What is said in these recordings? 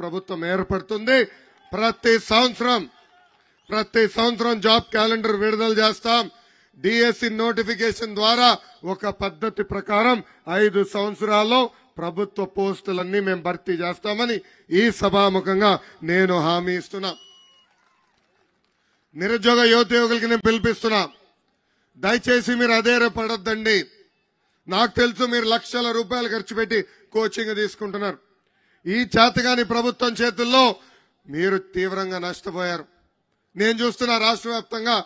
ప్రభుత్వం ఏర్పడుతుంది ప్రతి సంవత్సరం ప్రతి సంవత్సరం జాబ్ క్యాలెండర్ విడుదల చేస్తాం డిఎస్సి నోటిఫికేషన్ ద్వారా ఒక పద్ధతి ప్రకారం ఐదు సంవత్సరాల్లో ప్రభుత్వ పోస్టులన్నీ మేము భర్తీ చేస్తామని ఈ సభాముఖంగా నేను హామీ ఇస్తున్నా నిరుద్యోగ యువతయోగులకి నేను పిలిపిస్తున్నా దయచేసి మీరు అదే పడద్దండి నాకు తెలుసు మీరు లక్షల రూపాయలు ఖర్చు పెట్టి కోచింగ్ తీసుకుంటున్నారు ఈ చేతగాని ప్రభుత్వం చేతుల్లో మీరు తీవ్రంగా నష్టపోయారు నేను చూస్తున్న రాష్ట్ర వ్యాప్తంగా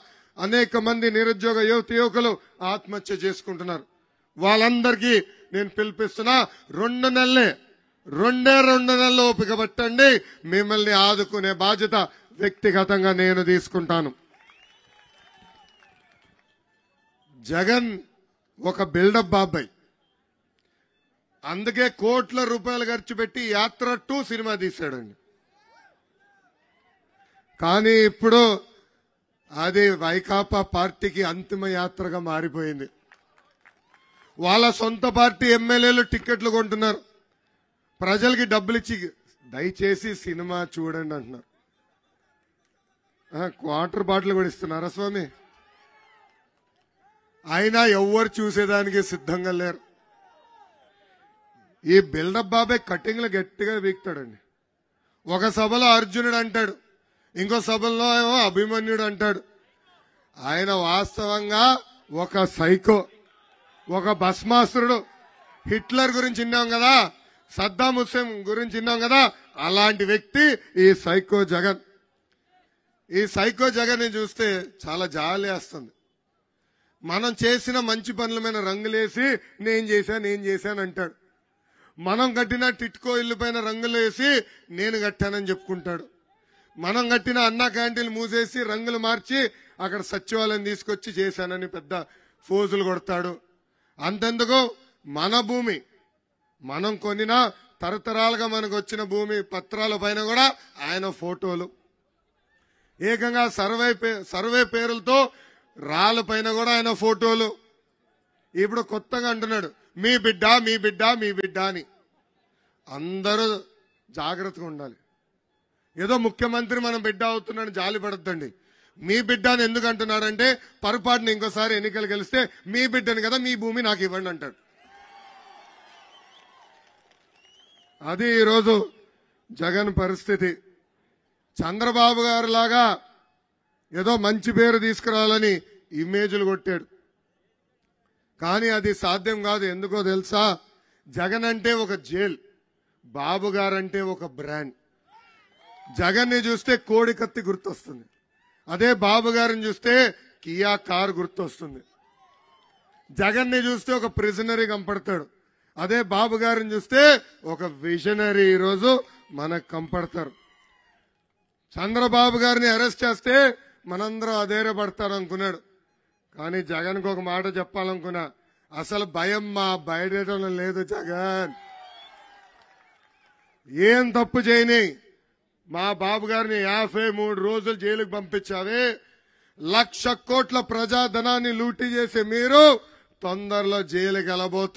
అనేక మంది నిరుద్యోగ యువతి యువకులు ఆత్మహత్య చేసుకుంటున్నారు వాళ్ళందరికీ నేను పిలిపిస్తున్నా రెండు నెలలే రెండే రెండు నెలలు ఓపిక పట్టండి మిమ్మల్ని ఆదుకునే బాధ్యత వ్యక్తిగతంగా నేను తీసుకుంటాను జగన్ ఒక బిల్డప్ బాబాయ్ అందుకే కోట్ల రూపాయలు ఖర్చు పెట్టి యాత్ర టూ సినిమా తీశాడండి కానీ ఇప్పుడు అది వైకాపా పార్టీకి అంతిమ యాత్రగా మారిపోయింది వాళ్ళ సొంత పార్టీ ఎమ్మెల్యేలు టిక్కెట్లు కొంటున్నారు ప్రజలకి డబ్బులు ఇచ్చి దయచేసి సినిమా చూడండి అంటున్నారు క్వార్టర్ బాటిల్ కూడా ఇస్తున్నారా స్వామి అయినా ఎవ్వరు చూసేదానికి సిద్ధంగా లేరు ఈ బిల్డప్ బాబే కటింగ్లు గట్టిగా వీక్తాడండి ఒక సభలో అర్జునుడు అంటాడు ఇంకో సభలో ఏమో అభిమన్యుడు అంటాడు ఆయన వాస్తవంగా ఒక సైకో ఒక భస్మాసురుడు హిట్లర్ గురించి విన్నాం కదా సద్దాం హుస్సేన్ గురించి విన్నాం కదా అలాంటి వ్యక్తి ఈ సైకో జగన్ ఈ సైకో జగన్ చూస్తే చాలా జాలి వేస్తుంది మనం చేసిన మంచి పనుల మీద రంగులేసి నేను చేశాను నేను చేశాను అంటాడు మనం కట్టిన టిట్కో ఇల్లు పైన రంగులు వేసి నేను కట్టానని చెప్పుకుంటాడు మనం కట్టిన అన్నా క్యాంటీన్లు మూసేసి రంగులు మార్చి అక్కడ సచివాలయం తీసుకొచ్చి చేశానని పెద్ద ఫోజులు కొడతాడు అంతెందుకు మన భూమి మనం కొనిన తరతరాలుగా మనకు వచ్చిన భూమి పత్రాల పైన కూడా ఆయన ఫోటోలు ఏకంగా సర్వే సర్వే పేరులతో రాళ్ళ పైన కూడా ఆయన ఫోటోలు ఇప్పుడు కొత్తగా అంటున్నాడు మీ బిడ్డ మీ బిడ్డ మీ బిడ్డ అని అందరూ జాగ్రత్తగా ఉండాలి ఏదో ముఖ్యమంత్రి మనం బిడ్డ అవుతున్నాడు జాలి పడద్దండి మీ బిడ్డ అని ఎందుకు అంటున్నాడంటే పొరపాటున ఇంకోసారి ఎన్నికలు గెలిస్తే మీ బిడ్డను కదా మీ భూమి నాకు ఇవ్వండి అంటాడు అది ఈరోజు జగన్ పరిస్థితి చంద్రబాబు గారు లాగా ఏదో మంచి పేరు తీసుకురావాలని ఇమేజ్లు కొట్టాడు కానీ అది సాధ్యం కాదు ఎందుకో తెలుసా జగన్ అంటే ఒక జైలు బాబు గారంటే ఒక బ్రాండ్ జగన్ని చూస్తే కోడి కత్తి గుర్తొస్తుంది అదే బాబు గారిని చూస్తే కియా కార్ గుర్తొస్తుంది జగన్ని చూస్తే ఒక ప్రిజనరీ కంపడతాడు అదే బాబు గారిని చూస్తే ఒక విజనరీ ఈరోజు మనకు కంపడతారు చంద్రబాబు గారిని అరెస్ట్ చేస్తే మనందరం అధైర్యపడతారు అనుకున్నాడు కానీ జగన్కు ఒక మాట చెప్పాలనుకున్నా అసలు భయం మా బయట లేదు జగన్ ఏం తప్పు చేయని మా బాబు గారిని యాభై మూడు రోజులు జైలుకు పంపించావే లక్ష కోట్ల ప్రజాధనాన్ని లూటీ చేసే మీరు తొందరలో జైలుకి వెళ్ళబోతున్నారు